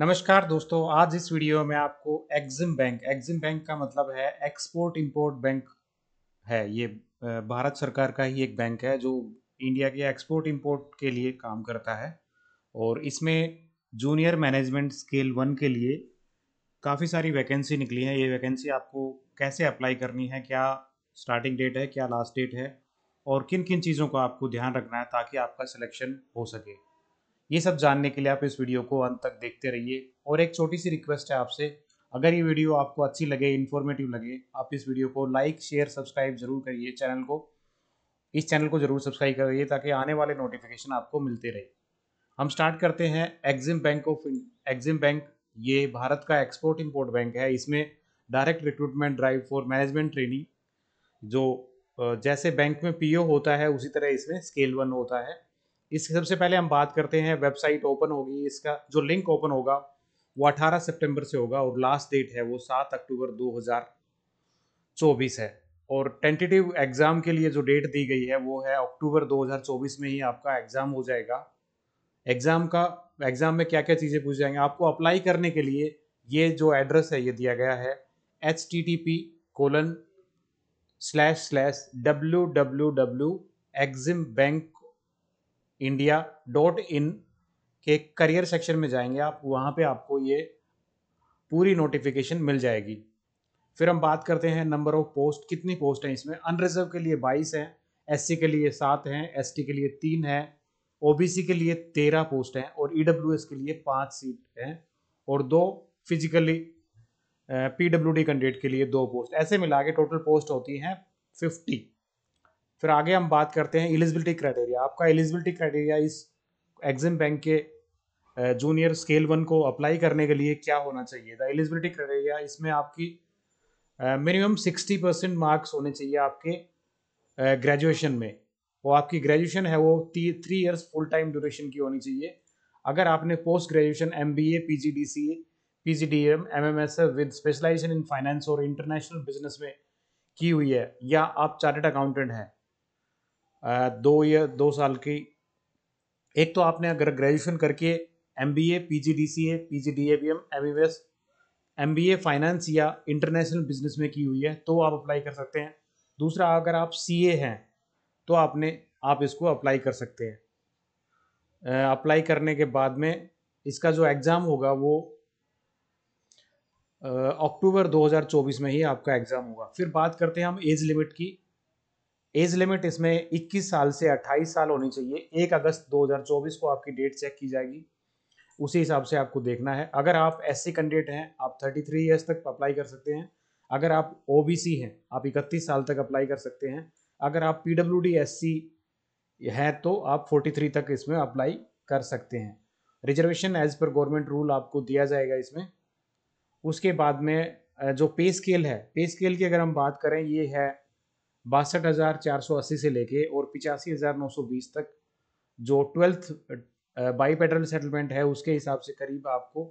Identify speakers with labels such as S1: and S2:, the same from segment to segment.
S1: नमस्कार दोस्तों आज इस वीडियो में आपको एक्जिम बैंक एक्जिम बैंक का मतलब है एक्सपोर्ट इंपोर्ट बैंक है ये भारत सरकार का ही एक बैंक है जो इंडिया के एक्सपोर्ट इंपोर्ट के लिए काम करता है और इसमें जूनियर मैनेजमेंट स्केल वन के लिए काफ़ी सारी वैकेंसी निकली है ये वैकेंसी आपको कैसे अप्लाई करनी है क्या स्टार्टिंग डेट है क्या लास्ट डेट है और किन किन चीज़ों को आपको ध्यान रखना है ताकि आपका सिलेक्शन हो सके ये सब जानने के लिए आप इस वीडियो को अंत तक देखते रहिए और एक छोटी सी रिक्वेस्ट है आपसे अगर ये वीडियो आपको अच्छी लगे इन्फॉर्मेटिव लगे आप इस वीडियो को लाइक शेयर सब्सक्राइब जरूर करिए चैनल को इस चैनल को जरूर सब्सक्राइब करिए ताकि आने वाले नोटिफिकेशन आपको मिलते रहे हम स्टार्ट करते हैं EXIM bank of EXIM bank ये भारत का एक्सपोर्ट इम्पोर्ट बैंक है इसमें direct recruitment drive for management training जो जैसे बैंक में पीओ होता है उसी तरह इसमें स्केल वन होता है इसके सबसे पहले हम बात करते हैं वेबसाइट ओपन होगी इसका जो लिंक ओपन होगा वो 18 सितंबर से होगा और लास्ट डेट है वो 7 अक्टूबर 2024 है और टेंटेटिव एग्ज़ाम के लिए जो डेट दी गई है वो है अक्टूबर 2024 में ही आपका एग्ज़ाम हो जाएगा एग्ज़ाम का एग्ज़ाम में क्या क्या चीज़ें पूछ जाएंगे आपको अप्लाई करने के लिए ये जो एड्रेस है ये दिया गया है H T T P colon slash slash W W W EXIM bank India dot in के करियर सेक्शन में जाएंगे आप वहाँ पे आपको ये पूरी नोटिफिकेशन मिल जाएगी फिर हम बात करते हैं नंबर ऑफ पोस्ट कितनी पोस्ट हैं इसमें अनरिजर्व के लिए बाईस हैं एस के लिए सात हैं एस के लिए तीन हैं ओ के लिए तेरह पोस्ट हैं और ई e के लिए पाँच सीट हैं और दो फिजिकली पी कैंडिडेट के लिए दो पोस्ट ऐसे मिला के टोटल पोस्ट होती हैं फिफ्टी फिर आगे हम बात करते हैं एलिजिबिलिटी क्राइटेरिया आपका एलिजिबिलिटी क्राइटेरिया इस एग्जिम बैंक के जूनियर स्केल वन को अप्लाई करने के लिए क्या होना चाहिए द एलिजिबिलिटी क्राइटेरिया इसमें आपकी मिनिमम सिक्सटी परसेंट मार्क्स होने चाहिए आपके ग्रेजुएशन में वो आपकी ग्रेजुएशन है वो three years full time duration की होनी चाहिए अगर आपने post graduation M B A P G D C P G D M M M S with specialisation in finance और इंटरनेशनल बिजनेस में की हुई है या आप चार्टेड अकाउंटेंट हैं दो या दो साल की एक तो आपने अगर ग्रेजुएशन करके M B A P G D C A P G D A B M M B S M B A finance या इंटरनेशनल बिजनेस में की हुई है तो आप अप्लाई कर सकते हैं दूसरा अगर आप सी ए हैं तो आपने आप इसको अप्लाई कर सकते हैं अप्लाई करने के बाद में इसका जो एग्ज़ाम होगा वो अक्टूबर 2024 में ही आपका एग्ज़ाम होगा फिर बात करते हैं हम एज लिमिट की एज लिमिट इसमें 21 साल से 28 साल होनी चाहिए 1 अगस्त 2024 को आपकी डेट चेक की जाएगी उसी हिसाब से आपको देखना है अगर आप एस सी कैंडिडेट हैं आप 33 थ्री ईयर्स तक अप्लाई कर सकते हैं अगर आप ओ हैं आप इकतीस साल तक अप्लाई कर सकते हैं अगर आप P W D S C हैं तो आप 43 तक इसमें अप्लाई कर सकते हैं रिजर्वेशन एज पर गवर्नमेंट रूल आपको दिया जाएगा इसमें उसके बाद में जो पे स्केल है पे स्केल की अगर हम बात करें ये है बासठ हज़ार चार सौ अस्सी से लेके और पिचासी हज़ार नौ सौ बीस तक जो ट्वेल्थ बाई पेट्रल सेटलमेंट है उसके हिसाब से करीब आपको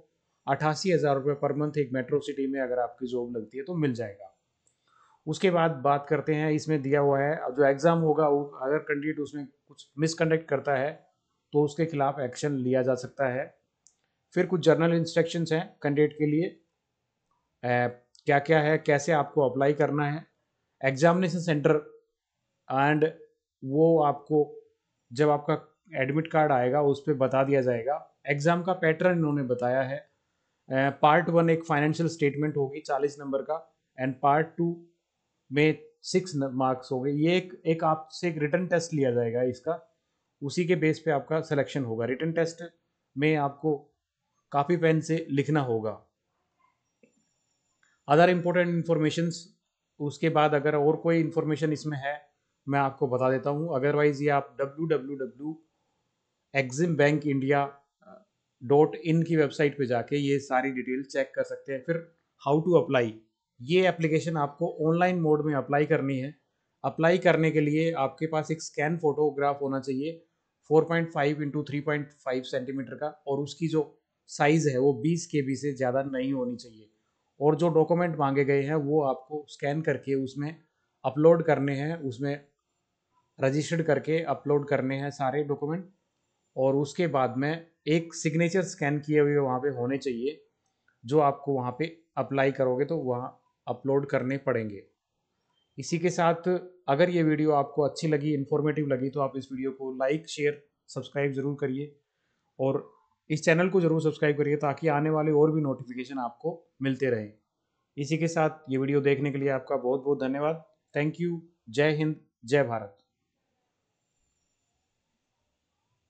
S1: अठासी हज़ार रुपये पर मंथ एक मेट्रो सिटी में अगर आपकी जॉब लगती है तो मिल जाएगा उसके बाद बात करते हैं इसमें दिया हुआ है अब जो एग्ज़ाम होगा वो अगर कैंडिडेट उसमें कुछ मिसकंडक्ट करता है तो उसके खिलाफ एक्शन लिया जा सकता है फिर कुछ जर्नल इंस्ट्रक्शंस हैं कैंडिडेट के लिए क्या क्या है कैसे आपको अप्लाई करना है एग्जामिनेशन सेंटर एंड वो आपको जब आपका एडमिट कार्ड आएगा उस पर बता दिया जाएगा एग्ज़ाम का पैटर्न इन्होंने बताया है पार्ट वन एक फाइनेंशियल स्टेटमेंट होगी चालीस नंबर का एंड पार्ट टू में सिक्स मार्क्स हो गए ये एक एक आपसे एक रिटर्न टेस्ट लिया जाएगा इसका उसी के बेस पे आपका सिलेक्शन होगा रिटर्न टेस्ट में आपको कापी पेन से लिखना होगा अदर इम्पोर्टेंट इन्फॉर्मेशन उसके बाद अगर और कोई इन्फॉर्मेशन इसमें है मैं आपको बता देता हूँ अदरवाइज़ ये आप W W W EXIM bank India dot in की वेबसाइट पे जाके ये सारी डिटेल चेक कर सकते हैं फिर हाउ टू अप्लाई ये एप्लीकेशन आपको ऑनलाइन मोड में अप्लाई करनी है अप्लाई करने के लिए आपके पास एक स्कैन फोटोग्राफ होना चाहिए 4.5 point five into three centimetre का और उसकी जो साइज़ है वो बीस के से ज़्यादा नहीं होनी चाहिए और जो डॉक्यूमेंट मांगे गए हैं वो आपको स्कैन करके उसमें अपलोड करने हैं उसमें रजिस्टर्ड करके अपलोड करने हैं सारे डॉक्यूमेंट और उसके बाद में एक सिग्नेचर स्कैन किए हुए वहाँ पे होने चाहिए जो आपको वहाँ पे अप्लाई करोगे तो वहाँ अपलोड करने पड़ेंगे इसी के साथ अगर ये वीडियो आपको अच्छी लगी इन्फॉर्मेटिव लगी तो आप इस वीडियो को लाइक शेयर सब्सक्राइब ज़रूर करिए और इस चैनल को जरूर सब्सक्राइब करिए ताकि आने वाले और भी नोटिफिकेशन आपको मिलते रहें इसी के साथ ये वीडियो देखने के लिए आपका बहुत बहुत धन्यवाद थैंक यू जय हिंद जय भारत